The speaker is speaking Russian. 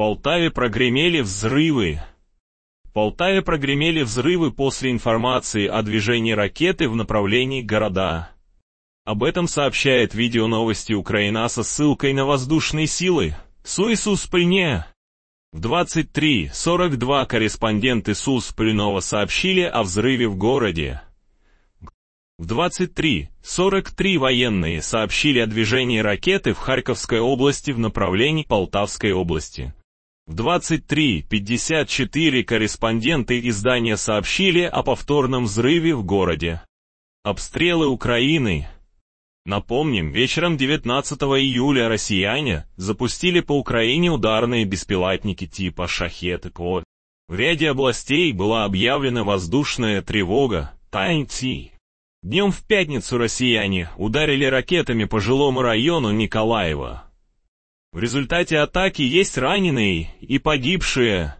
Полтаве прогремели взрывы. В Полтаве прогремели взрывы после информации о движении ракеты в направлении города. Об этом сообщает видео новости Украина со ссылкой на воздушные силы. Суисус Пыльне. В 23.42 корреспонденты СУС Пыльнова сообщили о взрыве в городе. В 23.43 военные сообщили о движении ракеты в Харьковской области в направлении Полтавской области. В 23.54 корреспонденты издания сообщили о повторном взрыве в городе. Обстрелы Украины. Напомним, вечером 19 июля россияне запустили по Украине ударные беспилотники типа «Шахет» и «Ко». В ряде областей была объявлена воздушная тревога «Тайнти». Днем в пятницу россияне ударили ракетами по жилому району Николаева. В результате атаки есть раненые и погибшие.